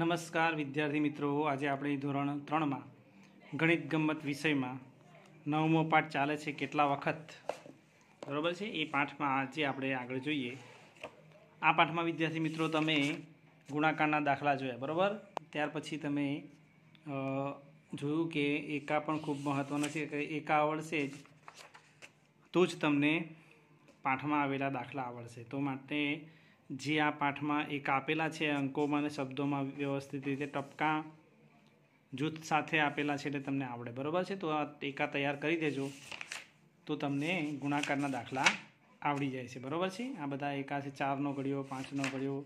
નમસ્કાર વિદ્યાર્થી મિત્રો આજે આપણે ધોરણ ત્રણમાં ગણિત ગમત વિષયમાં નવમો પાઠ ચાલે છે કેટલા વખત બરાબર છે એ પાઠમાં આજે આપણે આગળ જોઈએ આ પાઠમાં વિદ્યાર્થી મિત્રો તમે ગુણાકારના દાખલા જોયા બરાબર ત્યાર પછી તમે જોયું કે એકા પણ ખૂબ મહત્ત્વનો છે કે એકા આવડશે તો જ તમને પાઠમાં આવેલા દાખલા આવડશે તો માટે જે આ પાઠમાં એક આપેલા છે અંકોમાં અને શબ્દોમાં વ્યવસ્થિત રીતે ટપકા જૂથ સાથે આપેલા છે એટલે તમને આવડે બરાબર છે તો આ ટેકા તૈયાર કરી દેજો તો તમને ગુણાકારના દાખલા આવડી જાય છે બરાબર છે આ બધા એકા છે ચારનો ઘડ્યો પાંચનો ઘડ્યો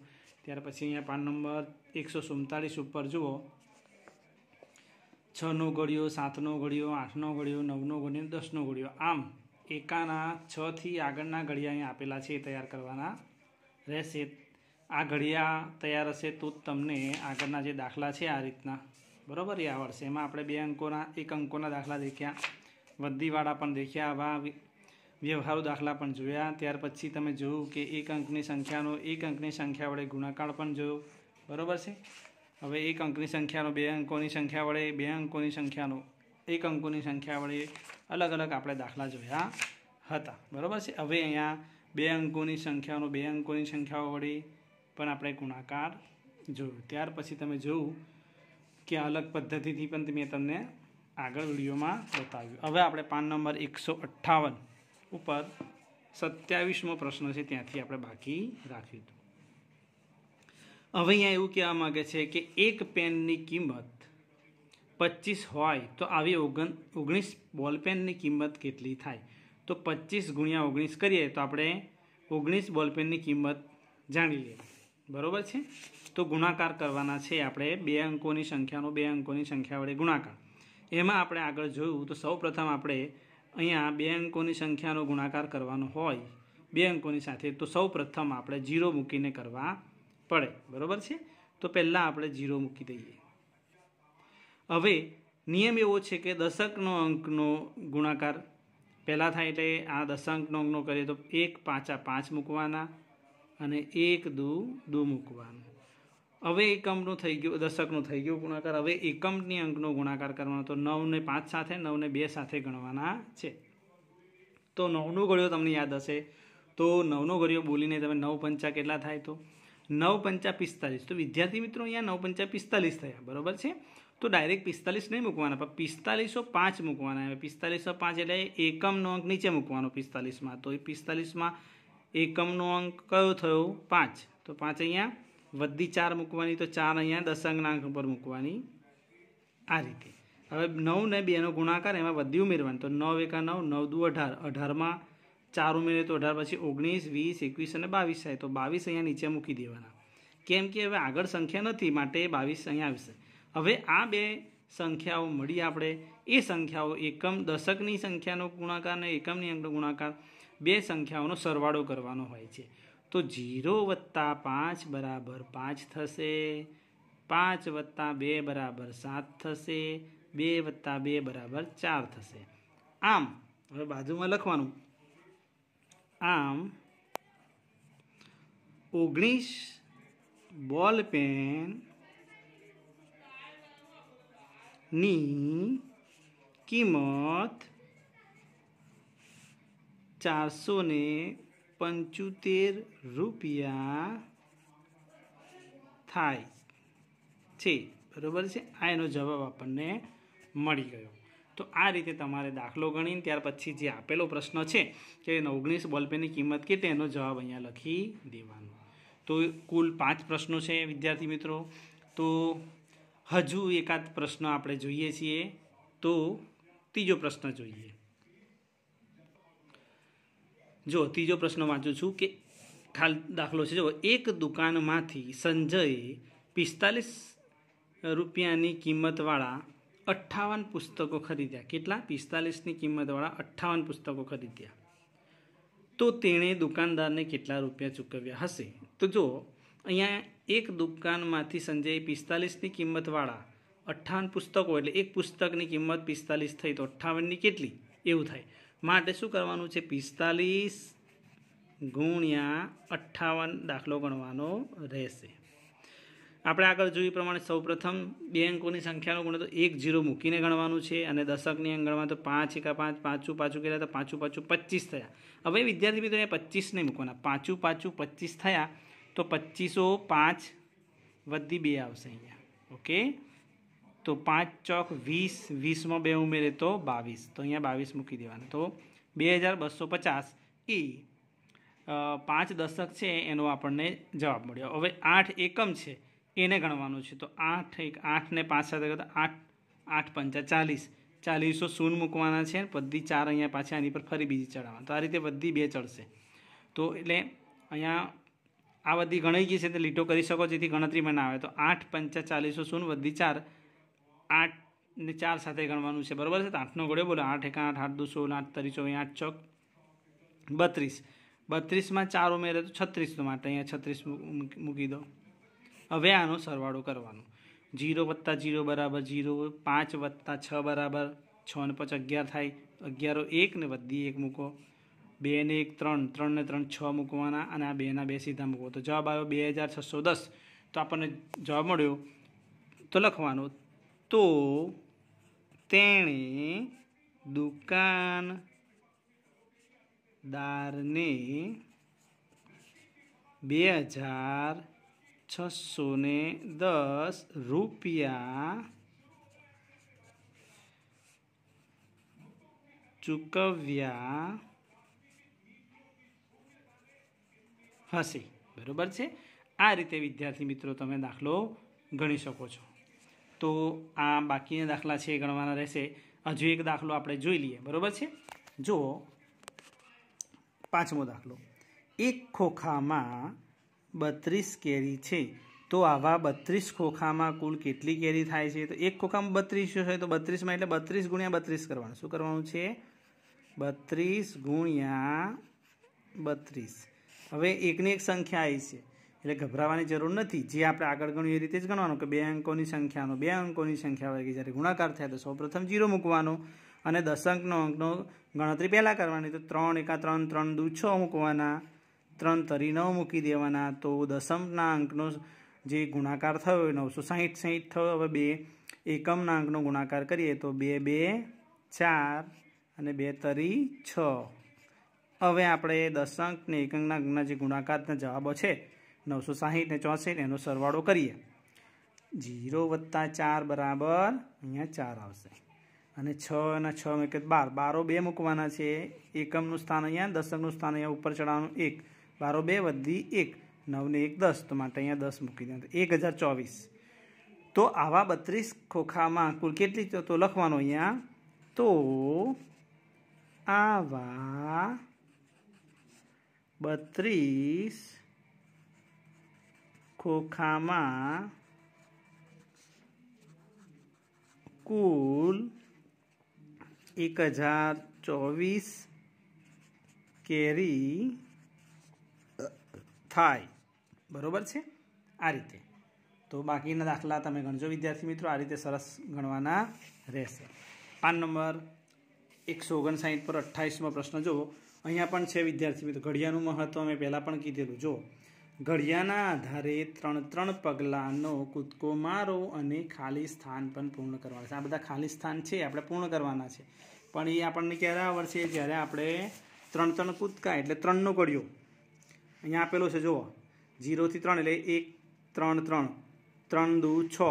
ત્યાર પછી અહીંયા પાન નંબર એકસો સુડતાલીસ ઉપર જુઓ છનો ઘડ્યો સાતનો ઘડ્યો આઠનો ઘડ્યો નવનો ઘડ્યો દસનો ઘડ્યો આમ એકાના છથી આગળના ઘડિયા અહીંયા આપેલા છે એ તૈયાર કરવાના રહેશે આ ઘડિયા તૈયાર હશે તો જ તમને આગળના જે દાખલા છે આ રીતના બરાબર એ આવડશે એમાં આપણે બે અંકોના એક અંકોના દાખલા દેખ્યા વધીવાળા પણ દેખ્યા આવા વ્યવહારુ દાખલા પણ જોયા ત્યાર પછી તમે જોયું કે એક અંકની સંખ્યાનો એક અંકની સંખ્યા વડે ગુણાકાર પણ જોયો બરાબર છે હવે એક અંકની સંખ્યાનો બે અંકોની સંખ્યા વડે બે અંકોની સંખ્યાનો એક અંકોની સંખ્યા વડે અલગ અલગ આપણે દાખલા જોયા હતા બરાબર છે હવે અહીંયા બે અંકોની સંખ્યાનો બે અંકોની સંખ્યાઓ વડે પણ આપણે ગુણાકાર જોયું ત્યાર પછી તમે જોયું કે અલગ પદ્ધતિથી પણ મેં તમને આગળ વિડીયોમાં બતાવ્યું હવે આપણે પાન નંબર એકસો અઠ્ઠાવન ઉપર સત્યાવીસમો પ્રશ્ન છે ત્યાંથી આપણે બાકી રાખ્યું હતું હવે અહીંયા એવું કહેવા માગે છે કે એક પેનની કિંમત પચીસ હોય તો આવી ઓગણ ઓગણીસ બોલપેનની કિંમત કેટલી થાય તો પચીસ ગુણ્યા ઓગણીસ કરીએ તો આપણે ઓગણીસ બોલપેનની કિંમત જાણી લઈએ બરાબર છે તો ગુણાકાર કરવાના છે આપણે બે અંકોની સંખ્યાનો બે અંકોની સંખ્યા વડે ગુણાકાર એમાં આપણે આગળ જોયું તો સૌપ્રથમ આપણે અહીંયા બે અંકોની સંખ્યાનો ગુણાકાર કરવાનો હોય બે અંકોની સાથે તો સૌપ્રથમ આપણે જીરો મૂકીને કરવા પડે બરાબર છે તો પહેલાં આપણે જીરો મૂકી દઈએ હવે નિયમ એવો છે કે દશકનો અંકનો ગુણાકાર પહેલાં થાય એટલે આ દશાંક નોંગનો કરીએ તો એક પાંચા પાંચ મૂકવાના અને એક દુ દુ મૂકવાનું હવે એકમનું થઈ ગયું દશકનું થઈ ગયું ગુણાકાર હવે એકમની અંકનો ગુણાકાર કરવાનો તો નવને પાંચ સાથે નવને બે સાથે ગણવાના છે તો નવનો ઘડ્યો તમને યાદ હશે તો નવનો ગળ્યો બોલીને તમે નવ પંચા કેટલા થાય તો નવ પંચા પિસ્તાલીસ તો વિદ્યાર્થી મિત્રો અહીંયા નવ પંચા પિસ્તાલીસ થયા બરાબર છે તો ડાયરેક્ટ પિસ્તાલીસ નહીં મૂકવાના પણ પિસ્તાલીસો પાંચ મૂકવાના આવે પિસ્તાલીસો પાંચ એટલે એકમનો અંક નીચે મૂકવાનો પિસ્તાલીસમાં તો એ પિસ્તાલીસમાં એકમનો અંક કયો થયો પાંચ તો પાંચ અહીંયા વધી ચાર મૂકવાની તો ચાર અહીંયા દશાંકના અંક પર મૂકવાની આ રીતે હવે નવ ને બેનો ગુણાકાર એમાં વધી ઉમેરવાનું તો નવ એકા નવ નવ દુ અઢાર અઢારમાં ચાર ઉમેરે તો અઢાર પછી ઓગણીસ વીસ એકવીસ અને બાવીસ થાય તો બાવીસ અહીંયા નીચે મૂકી દેવાના કેમ કે હવે આગળ સંખ્યા નથી માટે બાવીસ અહીંયા આવશે હવે આ બે સંખ્યાઓ મળી આપણે એ સંખ્યાઓ એકમ દશકની સંખ્યાનો ગુણાકાર અને એકમની અંકનો ગુણાકાર બે સંખ્યાઓનો સરવાળો કરવાનો હોય છે તો ઝીરો વત્તા પાંચ બરાબર પાંચ થશે પાંચ વત્તા બે બરાબર સાત થશે બે વત્તા બે બરાબર ચાર થશે આમ હવે બાજુમાં લખવાનું આમ ઓગણીસ બોલ પેન ની કિંમત ચારસો ને પંચોતેર રૂપિયા થાય છે બરાબર છે આ એનો જવાબ આપણને મળી ગયો તો આ રીતે તમારે દાખલો ગણીને ત્યાર પછી જે આપેલો પ્રશ્ન છે કે ઓગણીસ બોલપેનની કિંમત કેટલી એનો જવાબ અહીંયા લખી દેવાનો તો કુલ પાંચ પ્રશ્નો છે વિદ્યાર્થી મિત્રો તો હજુ એકાદ પ્રશ્ન આપણે જોઈએ છીએ તો ત્રીજો પ્રશ્ન જોઈએ જો ત્રીજો પ્રશ્ન વાંચું છું કે ખાલ દાખલો છે જો એક દુકાનમાંથી સંજયે પિસ્તાલીસ રૂપિયાની કિંમતવાળા અઠ્ઠાવન પુસ્તકો ખરીદ્યા કેટલા પિસ્તાલીસની કિંમતવાળા અઠ્ઠાવન પુસ્તકો ખરીદ્યા તો તેણે દુકાનદારને કેટલા રૂપિયા ચૂકવ્યા હશે તો જો અહીંયા એક દુકાનમાંથી સંજય પિસ્તાલીસની કિંમતવાળા અઠ્ઠાવન પુસ્તકો એટલે એક પુસ્તકની કિંમત પિસ્તાલીસ થઈ તો અઠ્ઠાવનની કેટલી એવું થાય માટે શું કરવાનું છે પિસ્તાલીસ ગુણ્યા અઠ્ઠાવન દાખલો ગણવાનો રહેશે આપણે આગળ જોયું પ્રમાણે સૌપ્રથમ બે અંકોની સંખ્યાનો ગુણ્યો તો એક ઝીરો મૂકીને ગણવાનું છે અને દશકની અંગણમાં તો પાંચ એકા પાંચ પાંચું પાછું કર્યા તો પાંચું પાછું પચીસ થયા હવે વિદ્યાર્થી મિત્રો નહીં મૂકવાના પાંચું પાછું પચીસ થયા તો પચીસો પાંચ વધી બે આવશે અહીંયા ઓકે તો પાંચ ચોક વીસ વીસમાં બે ઉમેરે તો બાવીસ તો અહીંયા બાવીસ મૂકી દેવાનું તો બે હજાર બસો પચાસ એ પાંચ દશક છે એનો આપણને જવાબ મળ્યો હવે આઠ એકમ છે એને ગણવાનું છે તો આઠ એક આઠને પાંચ સાથે કરતા આઠ આઠ પંચા ચાલીસ ચાલીસો શૂન મૂકવાના છે બધી ચાર અહીંયા પાછી આની પર ફરી બીજી ચડાવવાના તો આ રીતે બધી બે ચડશે તો એટલે અહીંયા આ બધી ગણાઈ ગઈ છે તે લીટો કરી શકો જેથી ગણતરીમાં ના આવે તો આઠ પંચા ચાલીસો શૂન્ય વધી ચાર આઠ ને ચાર સાથે ગણવાનું છે બરાબર છે તો આઠનો ગોળ્યો બોલો આઠ એક આઠ આઠ દુ સોળ આઠ તરી ચોવીસ આઠ ચોક બત્રીસ બત્રીસમાં ચાર ઉમેરે તો છત્રીસ માટે અહીંયા છત્રીસ મૂકી દો હવે આનો સરવાળો કરવાનો જીરો વત્તા જીરો બરાબર જીરો પાંચ વત્તા છ બરાબર છ ને પાંચ અગિયાર થાય અગિયારો એક ને વધી એક મૂકો બે ને એક ત્રણ ત્રણ ને ત્રણ છ મૂકવાના અને આ બેના બે સીધા મૂકવા તો જવાબ આવ્યો બે હજાર છસો દસ તો આપણને જવાબ મળ્યો તો લખવાનો તો તેણે દુકાનદારને બે હજાર છસો ને દસ રૂપિયા ચૂકવ્યા હશે બરાબર છે આ રીતે વિદ્યાર્થી મિત્રો તમે દાખલો ગણી શકો છો તો આ બાકીના દાખલા છે ગણવાના રહેશે હજુ એક દાખલો આપણે જોઈ લઈએ બરાબર છે જુઓ પાંચમો દાખલો એક ખોખામાં બત્રીસ કેરી છે તો આવા બત્રીસ ખોખામાં કુલ કેટલી કેરી થાય છે તો એક ખોખામાં બત્રીસ હોય તો બત્રીસમાં એટલે બત્રીસ ગુણ્યા બત્રીસ કરવાનું શું કરવાનું છે બત્રીસ ગુણ્યા બત્રીસ હવે એકની એક સંખ્યા આવી છે એટલે ગભરાવાની જરૂર નથી જે આપણે આગળ ગણ્યું એ રીતે જ ગણવાનું કે બે અંકોની સંખ્યાનો બે અંકોની સંખ્યા વર્ગે જ્યારે ગુણાકાર થાય તો સૌપ્રથમ જીરો મૂકવાનો અને દશાંકનો અંકનો ગણતરી પહેલાં કરવાની તો ત્રણ એકા ત્રણ ત્રણ દુ છ મૂકવાના ત્રણ તરી નવ મૂકી દેવાના તો દસમના અંકનો જે ગુણાકાર થયો એ નવસો સાહીઠ સાહીઠ થયો હવે બે એકમના અંકનો ગુણાકાર કરીએ તો બે બે ચાર અને બે તરી છ હવે આપણે દશાંક ને એકંકના અંકના જે ગુણાકારના જવાબો છે નવસો સાહીઠ ને ચોસઠ એનો સરવાળો કરીએ જીરો વત્તા ચાર બરાબર અહીંયા ચાર આવશે અને છ અને છ એક બાર બારો બે મૂકવાના છે એકમનું સ્થાન અહીંયા દશકનું સ્થાન અહીંયા ઉપર ચડાવવાનું એક બારો બે વધી એક નવને એક દસ તો માટે અહીંયા દસ મૂકી દે એક હજાર ચોવીસ તો આવા બત્રીસ ખોખામાં કુલ કેટલી તો લખવાનો અહીંયા તો આવા બત્રીસ ખોખામાં કુલ એક હજાર ચોવીસ કેરી થાય બરોબર છે આ રીતે તો બાકીના દાખલા તમે ગણજો વિદ્યાર્થી મિત્રો આ રીતે સરસ ગણવાના રહેશે પાન નંબર એકસો ઓગણસાઠ પર અઠ્ઠાવીસમાં પ્રશ્ન જુઓ અહીંયા પણ છે વિદ્યાર્થી મિત્રો ઘડિયાળનું મહત્ત્વ મેં પહેલાં પણ કીધેલું જો ઘડિયાળના આધારે ત્રણ ત્રણ પગલાંનો કૂદકો મારો અને ખાલી સ્થાન પણ પૂર્ણ કરવાના છે આ બધા ખાલી સ્થાન છે આપણે પૂર્ણ કરવાના છે પણ એ આપણને ક્યારે આવડશે જ્યારે આપણે ત્રણ ત્રણ કૂદકા એટલે ત્રણનો ઘડિયો અહીંયા આપેલો છે જુઓ જીરોથી ત્રણ એટલે એક ત્રણ ત્રણ ત્રણ દુ છ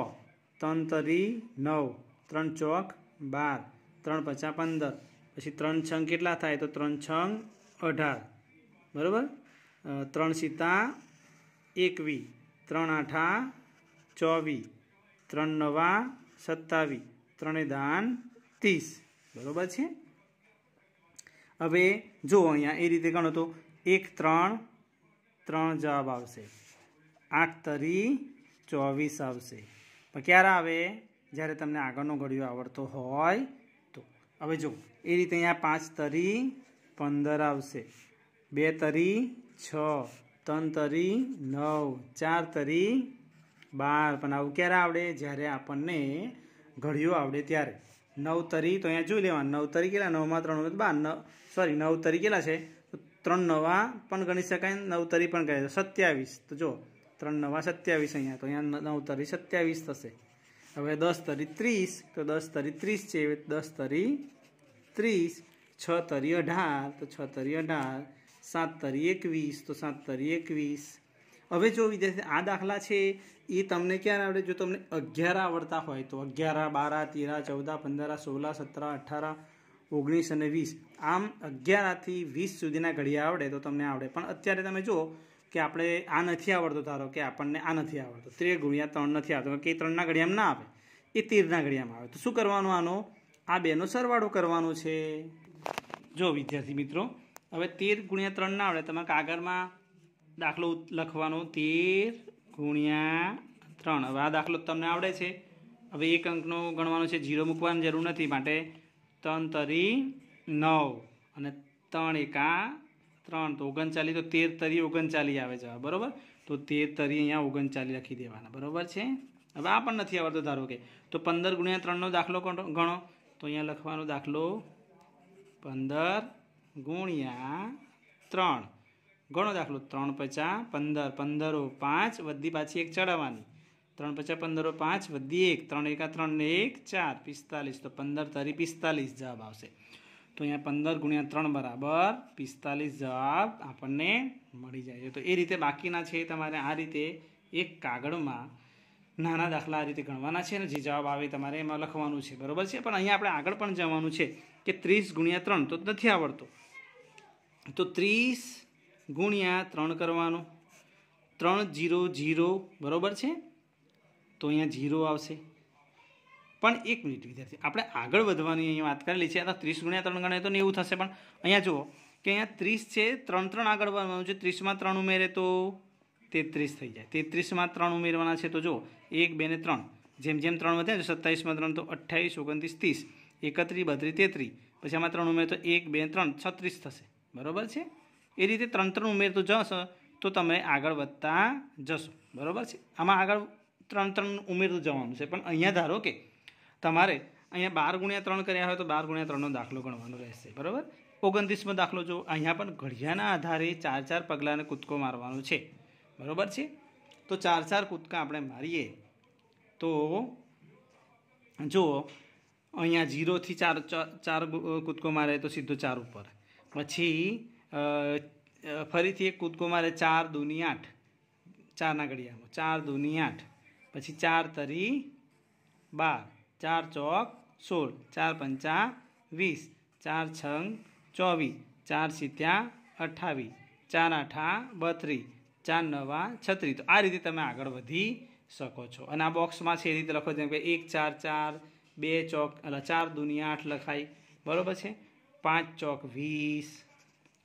ત્રણ તરી નવ ત્રણ ચોક બાર ત્રણ પચાસ પંદર પછી ત્રણ છંગ કેટલા થાય તો ત્રણ છંગ અઢાર બરાબર ત્રણ સીતા એકવી ત્રણ આઠા ચોવી ત્રણ નવા સત્તાવી ત્રણે દાન ત્રીસ બરાબર છે હવે જો અહીંયા એ રીતે ગણો તો એક ત્રણ ત્રણ જવાબ આવશે આઠ તરી ચોવીસ આવશે પણ ક્યારે આવે જ્યારે તમને આગળનો ઘડિયો આવડતો હોય તો હવે જો એ રીતે અહીંયા પાંચ તરી પંદર આવશે બે તરી છ ત્રણ તરી નવ ચાર તરી બાર પણ આવું ક્યારે આવડે જ્યારે આપણને ઘડિયું આવડે ત્યારે નવ તરી તો અહીંયા જોઈ લેવાનું નવ તરી કેટલા નવમાં ત્રણ બાર નવ સોરી નવ તરી કેટલા છે ત્રણ નવા પણ ગણી શકાય નવ તરી પણ કહે સત્યાવીસ તો જો ત્રણ નવા સત્યાવીસ અહીંયા તો અહીંયા નવ તરી સત્યાવીસ થશે હવે દસ તરી ત્રીસ તો દસ તરી ત્રીસ છે દસ તરી ત્રીસ છ તરી અઢાર તો છ તરી અઢાર સાત તરી એકવીસ તો સાત તરી એકવીસ હવે જો વિદ્યાર્થી આ દાખલા છે એ તમને ક્યારે આવડે જો તમને અગિયાર આવડતા હોય તો અગિયાર બારા તેરા ચૌદા પંદર સોળા સત્તર અઠાર ઓગણીસ અને વીસ આમ અગિયારથી વીસ સુધીના ઘડિયા આવડે તો તમને આવડે પણ અત્યારે તમે જુઓ કે આપણે આ નથી આવડતો ધારો કે આપણને આ નથી આવડતો ત્રે ગુણ્યા ત્રણ નથી આવતો કે એ ત્રણના ઘડિયામાં ના આવે એ તેરના ઘડિયામાં આવે તો શું કરવાનું આનો આ બેનો સરવાળો કરવાનો છે જો વિદ્યાર્થી મિત્રો હવે તેર ગુણ્યા ત્રણ ના આવડે તમારે કાગળમાં દાખલો લખવાનો તેર ગુણ્યા ત્રણ હવે આ દાખલો તમને આવડે છે હવે એક અંકનો ગણવાનો છે ઝીરો મૂકવાની જરૂર નથી માટે ત્રણ તરી નવ અને ત્રણ એકા ત્રણ તો ઓગણચાલીસ તો તેર તરી ઓગણચાલીસ આવે છે બરાબર તો તેર તરી અહીંયા ઓગણચાલીસ લખી દેવાના બરાબર છે હવે આ પણ નથી આવડતો ધારો કે તો પંદર ગુણ્યા ત્રણનો દાખલો ગણો તો અહીંયા લખવાનો દાખલો પંદર ગુણ્યા ત્રણ ઘણો દાખલો ત્રણ પચા પંદર પંદરો પાંચ વધી પાછી એક ચડાવવાની ત્રણ પચા પંદરો પાંચ વધી એક ત્રણ એકા ત્રણ ને એક ચાર પિસ્તાલીસ તો પંદર તરી પિસ્તાલીસ જવાબ આવશે તો અહીંયા પંદર ગુણ્યા ત્રણ બરાબર પિસ્તાલીસ જવાબ આપણને મળી જાય છે તો એ રીતે બાકીના છે તમારે આ રીતે એક કાગળમાં નાના દાખલા આ રીતે ગણવાના છે અને જે જવાબ આવે તમારે એમાં લખવાનું છે બરાબર છે પણ અહીંયા આપણે આગળ પણ જવાનું છે કે ત્રીસ ગુણ્યા ત્રણ તો નથી આવડતો તો ત્રીસ ગુણ્યા ત્રણ કરવાનો ત્રણ જીરો જીરો બરાબર છે તો અહીંયા જીરો આવશે પણ એક મિનિટ વિદ્યાર્થી આપણે આગળ વધવાની અહીંયા વાત કરેલી છે અથવા ત્રીસ ગુણ્યા ત્રણ ગણાય તો એવું થશે પણ અહીંયા જુઓ કે અહીંયા ત્રીસ છે ત્રણ ત્રણ આગળ વધવાનું છે ત્રીસમાં ત્રણ ઉમેરે તો તેત્રીસ થઈ જાય તેત્રીસમાં ત્રણ ઉમેરવાના છે તો જો એક બે ને ત્રણ જેમ જેમ ત્રણ વધ્યા તો સત્તાવીસમાં ત્રણ તો અઠ્ઠાવીસ ઓગણત્રીસ ત્રીસ એકત્રીસ બત્રીસ તેત્રીસ પછી આમાં ત્રણ ઉમેર તો એક બે ત્રણ છત્રીસ થશે બરાબર છે એ રીતે ત્રણ ત્રણ ઉમેરતો જશો તો તમે આગળ વધતા જશો બરાબર છે આમાં આગળ ત્રણ ત્રણ ઉમેરતું જવાનું છે પણ અહીંયા ધારો કે તમારે અહીંયા બાર ગુણ્યા ત્રણ કર્યા હોય તો બાર ગુણ્યા ત્રણનો દાખલો ગણવાનો રહેશે બરાબર ઓગણત્રીસમાં દાખલો જો અહીંયા પણ ઘડિયાના આધારે ચાર ચાર પગલાંને કૂદકો મારવાનો છે બરાબર છે તો ચાર ચાર કૂદકા આપણે મારીએ તો જો અહીંયા ઝીરોથી ચાર ચાર કૂદકો મારે તો સીધો ચાર ઉપર પછી ફરીથી એક કૂદકો મારે ચાર દૂની આઠ ચારના ઘડિયામાં ચાર દૂની આઠ પછી ચાર તરી બાર ચાર ચોક સોળ ચાર પંચા વીસ ચાર છંગ ચોવીસ ચાર સિત્યા અઠ્ઠાવીસ ચાર આઠા બત્રીસ ચાર નવા છત્રી તો આ રીતે તમે આગળ વધી શકો છો અને આ બોક્સમાં છે એ રીતે લખો જેમ કે એક ચાર ચાર બે ચોક એટલે ચાર દુનિયા આઠ લખાય બરાબર છે પાંચ ચોક વીસ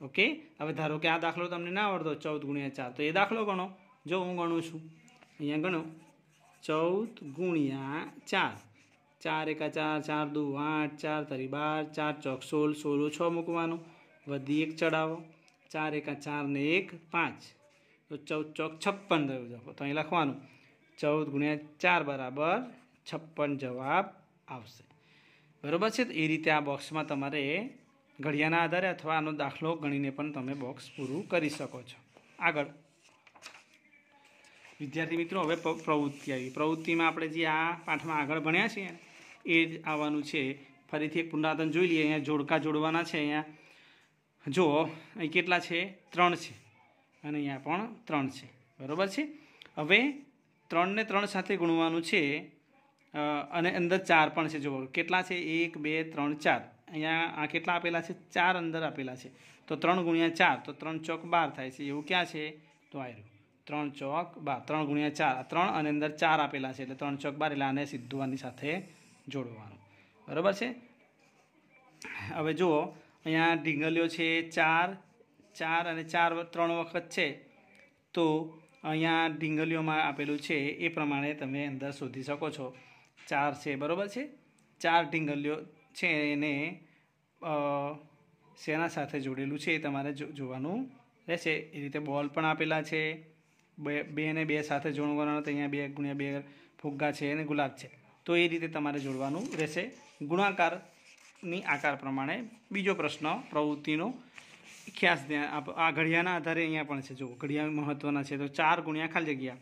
ઓકે હવે ધારો કે આ દાખલો તમને ના આવડતો ચૌદ ગુણ્યા ચાર તો એ દાખલો ગણો જો હું ગણું છું અહીંયા ગણો ચૌદ ગુણ્યા ચાર ચાર એકા ચાર ચાર દુ આઠ ચાર તરી બાર ચાર ચોક સોળ સોળ છ મૂકવાનું વધી એક ચડાવો ચાર એકા ચાર ને એક પાંચ તો ચૌદ ચોક છપ્પન થયું જવાબ તો અહીં લખવાનું ચૌદ ગુણ્યા ચાર બરાબર છપ્પન જવાબ આવશે બરાબર છે એ રીતે આ બોક્સમાં તમારે ઘડિયાના આધારે અથવા આનો દાખલો ગણીને પણ તમે બોક્સ પૂરું કરી શકો છો આગળ વિદ્યાર્થી મિત્રો હવે પ્રવૃત્તિ આવી પ્રવૃત્તિમાં આપણે જે આ પાઠમાં આગળ ભણ્યા છીએ એ જ આવવાનું છે ફરીથી એક પુનરાવર્તન જોઈ લઈએ અહીંયા જોડકા જોડવાના છે અહીંયા જો અહીં કેટલા છે ત્રણ છે અને અહીંયા પણ ત્રણ છે બરાબર છે હવે ત્રણને ત્રણ સાથે ગુણવાનું છે અને અંદર ચાર પણ છે જુઓ કેટલા છે એક બે ત્રણ ચાર અહીંયા આ કેટલા આપેલા છે ચાર અંદર આપેલા છે તો ત્રણ ગુણ્યા ચાર તો ત્રણ ચોક બાર થાય છે એવું ક્યાં છે તો આયરું ત્રણ ચોક બાર ત્રણ ગુણ્યા ચાર ત્રણ અને અંદર ચાર આપેલા છે એટલે ત્રણ ચોક બાર એટલે આને સીધું સાથે જોડવાનું બરાબર છે હવે જુઓ અહીંયા ઢીંગલીઓ છે ચાર ચાર અને ચાર ત્રણ વખત છે તો અહીંયા ઢીંગલીઓમાં આપેલું છે એ પ્રમાણે તમે અંદર શોધી શકો છો ચાર છે બરાબર છે ચાર ઢીંગલીઓ છે એને શેના સાથે જોડેલું છે એ તમારે જોવાનું રહેશે એ રીતે બોલ પણ આપેલા છે બે બે ને બે સાથે જોડવાનું તો અહીંયા બે ગુણ્યા બે ફુગ્ગા છે અને ગુલાબ છે તો એ રીતે તમારે જોડવાનું રહેશે ગુણાકારની આકાર પ્રમાણે બીજો પ્રશ્ન પ્રવૃત્તિનો ખ્યાસ ધ્યાન આ ઘડિયાળના આધારે અહીંયા પણ છે જો ઘડિયાળ મહત્ત્વના છે તો ચાર ગુણ્યા ખાલી જગ્યા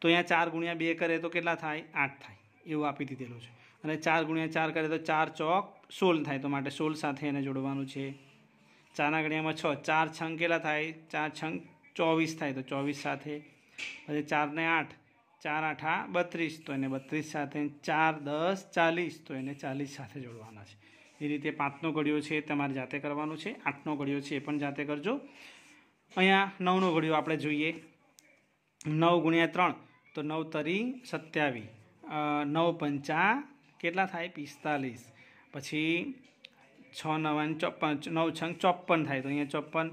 તો અહીંયા ચાર ગુણ્યા બે કરે તો કેટલા થાય આઠ થાય એવું આપી દીધેલું છે અને ચાર ગુણ્યા ચાર કરે તો ચાર ચોક સોલ થાય તો માટે સોલ સાથે એને જોડવાનું છે ચારના ઘડિયામાં છ ચાર છંગ કેટલા થાય ચાર છંગ ચોવીસ થાય તો ચોવીસ સાથે પછી ચારને આઠ ચાર આઠ આ બત્રીસ તો એને બત્રીસ સાથે ચાર દસ ચાલીસ તો એને ચાલીસ સાથે જોડવાના છે એ રીતે પાંચનો ઘડિયો છે તમારે જાતે કરવાનો છે આઠનો ઘડિયો છે એ પણ જાતે કરજો અહીંયા નવનો ઘડિયો આપણે જોઈએ નવ ગુણ્યા ત્રણ તો નવ તરી સત્યાવીસ નવ પંચા કેટલા થાય પિસ્તાલીસ પછી છ નવાન ચોપન નવ છંગ ચોપન થાય તો અહીંયા ચોપન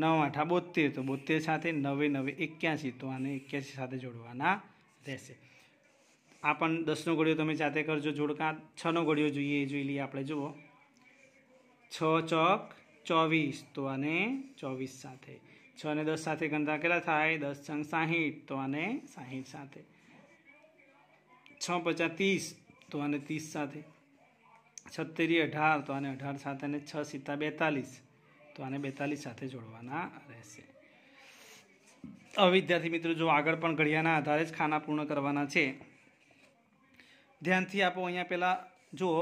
નવ આઠા બોતેર તો બોતેર સાથે નવે નવે એક્યાસી તો આને એક્યાસી સાથે જોડવાના રહેશે આ પણ દસનો ઘડિયો તમે જાતે કરજો જોડકા છનો ઘડિયો જોઈએ એ જોઈ લઈએ આપણે જુઓ છ ચોક ચોવીસ તો આને ચોવીસ સાથે છ અને દસ સાથે ગણતા કેટલા થાય દસ છંગ સાહીઠ તો આને સાહીઠ સાથે છ પચાસ ત્રીસ તો આને ત્રીસ સાથે છત્રીસ અઢાર તો આને અઢાર સાથે અને છ સિત્તા બેતાલીસ તો આને બેતાલીસ સાથે જોડવાના રહેશે હવે વિદ્યાર્થી મિત્રો જો આગળ પણ ઘડિયાના આધારે જ ખાના પૂર્ણ કરવાના છે ધ્યાનથી આપો અહીંયા પહેલાં જુઓ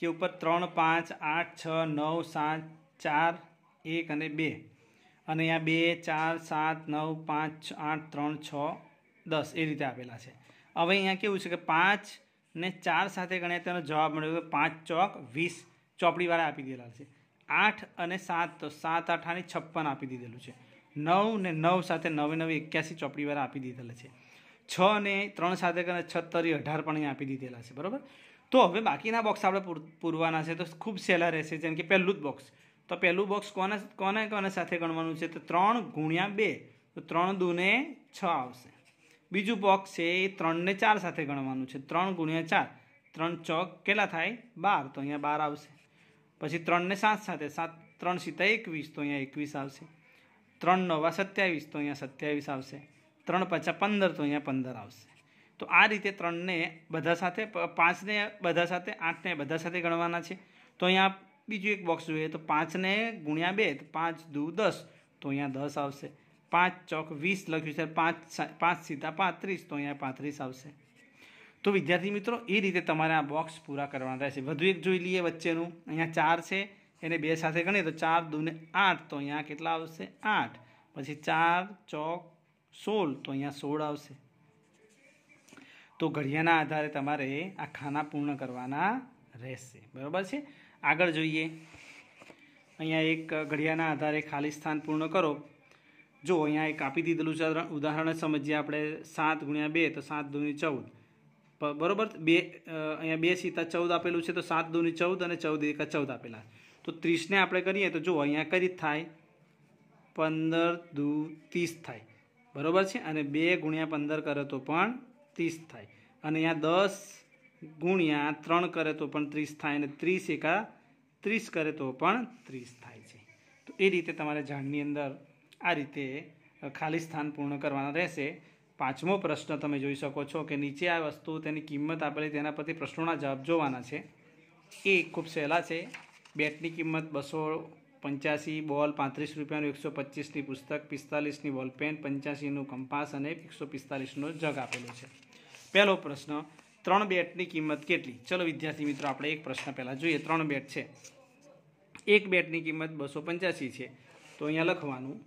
કે ઉપર ત્રણ પાંચ આઠ છ નવ સાત ચાર એક અને બે અને અહીંયા બે ચાર સાત નવ પાંચ આઠ ત્રણ છ દસ એ રીતે આપેલા છે હવે અહીંયા કેવું છે કે પાંચ ને ચાર સાથે ગણ્યા તેનો જવાબ મળ્યો કે પાંચ ચોક વીસ ચોપડીવાળા આપી દેલા છે આઠ અને સાત તો સાત આઠ અને છપ્પન આપી દીધેલું છે નવ ને નવ સાથે નવે નવે એક્યાસી ચોપડીવાળા આપી દીધેલા છે છ ને ત્રણ સાથે કરીને છત્તરી અઢાર પણ અહીંયા આપી દીધેલા છે બરાબર તો હવે બાકીના બોક્સ આપણે પૂરવાના છે તો ખૂબ સહેલા રહેશે જેમ કે પહેલું જ બોક્સ તો પહેલું બોક્સ કોને કોને કોને સાથે ગણવાનું છે તો ત્રણ ગુણ્યા બે તો ત્રણ દૂને છ આવશે બીજું બોક્સ છે એ ત્રણને ચાર સાથે ગણવાનું છે ત્રણ ગુણ્યા ચાર ત્રણ ચોક કેટલા થાય બાર તો અહીંયા બાર આવશે પછી ત્રણને સાત સાથે સાત ત્રણ સીતા એકવીસ તો અહીંયા એકવીસ આવશે ત્રણ નવા સત્યાવીસ તો અહીંયા સત્યાવીસ આવશે ત્રણ પચાસ પંદર તો અહીંયા પંદર આવશે તો આ રીતે ત્રણને બધા સાથે પાંચને બધા સાથે આઠને બધા સાથે ગણવાના છે તો અહીંયા બીજું એક બોક્સ જોઈએ તો પાંચને ગુણ્યા બે પાંચ દુ દસ તો અહીંયા દસ આવશે પાંચ ચોક વીસ લખ્યું છે પાંચ પાંચ સીધા પાંત્રીસ તો અહીંયા પાંત્રીસ આવશે તો વિદ્યાર્થી મિત્રો એ રીતે તમારે આ બોક્સ પૂરા કરવાના રહેશે વધુ એક જોઈ લઈએ વચ્ચેનું અહીંયા ચાર છે એને બે સાથે ગણીએ તો ચાર દુને આઠ તો અહીંયા કેટલા આવશે આઠ પછી ચાર ચોક સોળ તો અહીંયા સોળ આવશે તો ઘડિયાના આધારે તમારે આ ખાના પૂર્ણ કરવાના રહેશે બરાબર છે આગળ જોઈએ અહીંયા એક ઘડિયાના આધારે ખાલી સ્થાન પૂર્ણ કરો જો અહીંયા એક આપી દીધેલું છે ઉદાહરણ સમજીએ આપણે સાત ગુણ્યા બે તો સાત દૂની ચૌદ બરોબર બે અહીંયા બે સીતા ચૌદ આપેલું છે તો સાત દૂની ચૌદ અને ચૌદ એક ચૌદ આપેલા તો ત્રીસને આપણે કરીએ તો જો અહીંયા કરી થાય પંદર દૂ ત્રીસ થાય બરાબર છે અને બે ગુણ્યા પંદર કરે તો પણ ત્રીસ થાય અને અહીંયા દસ ગુણ્યા ત્રણ કરે તો પણ ત્રીસ થાય અને ત્રીસ એકા ત્રીસ કરે તો પણ ત્રીસ થાય છે તો એ રીતે તમારે ઝાડની અંદર આ રીતે ખાલી સ્થાન પૂર્ણ કરવાના રહેશે પાંચમો પ્રશ્ન તમે જોઈ શકો છો કે નીચે આ વસ્તુ તેની કિંમત આપેલી તેના પરથી પ્રશ્નોના જવાબ જોવાના છે એ ખૂબ સહેલા છે બેટની કિંમત બસો પંચ્યાસી બોલ પાંત્રીસ રૂપિયાનું એકસો પચીસની પુસ્તક પિસ્તાલીસની બોલપેન પંચ્યાસીનું કંપાસ અને એકસો પિસ્તાલીસનો જગ આપેલો છે પહેલો પ્રશ્ન ત્રણ બેટની કિંમત કેટલી ચલો વિદ્યાર્થી મિત્રો આપણે એક પ્રશ્ન પહેલાં જોઈએ ત્રણ બેટ છે એક બેટની કિંમત બસો પંચ્યાસી છે તો અહીંયા લખવાનું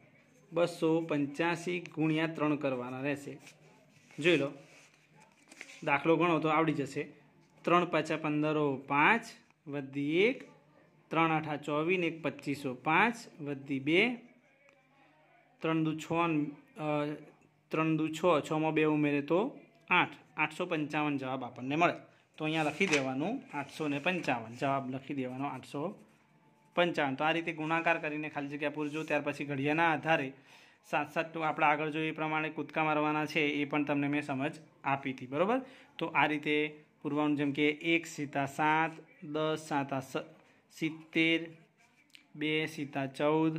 બસો પંચ્યાસી ગુણ્યા ત્રણ કરવાના રહેશે જોઈ લો દાખલો ગણો તો આવડી જશે ત્રણ પાછા પંદરો પાંચ વધી એક ત્રણ આઠા ચોવીસ એક પચીસો પાંચ વધી બે ત્રણ દુ છ ત્રણ દુ છ છમાં બે ઉમેરે તો આઠ આઠસો પંચાવન જવાબ આપણને મળે તો અહીંયા લખી દેવાનું આઠસો ને પંચાવન જવાબ લખી દેવાનો આઠસો પંચાવન તો આ રીતે ગુણાકાર કરીને ખાલી જગ્યા પૂરજો ત્યાર પછી ઘડિયાના આધારે સાત સાત આપણે આગળ જોઈએ એ પ્રમાણે કૂદકા મારવાના છે એ પણ તમને મેં સમજ આપી હતી બરાબર તો આ રીતે પૂરવાનું જેમ કે એક સીતા સાત દસ સાતા સિત્તેર બે સીતા ચૌદ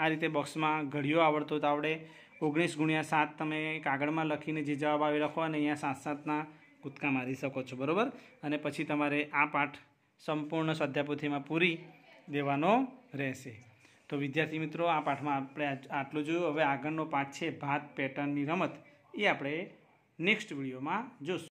આ રીતે બોક્સમાં ઘડિયો આવડતો તો આવડે ઓગણીસ ગુણ્યા સાત તમે કાગળમાં લખીને જે જવાબ આવે લખો અને અહીંયા સાત સાતના કૂદકા મારી શકો છો બરાબર અને પછી તમારે આ પાઠ સંપૂર્ણ સ્વાધ્યાપોથીમાં પૂરી દેવાનો રહેશે તો વિદ્યાર્થી મિત્રો આ પાઠમાં આપણે આટલું જોયું હવે આગળનો પાઠ છે ભાત પેટર્નની રમત એ આપણે નેક્સ્ટ વિડીયોમાં જોશું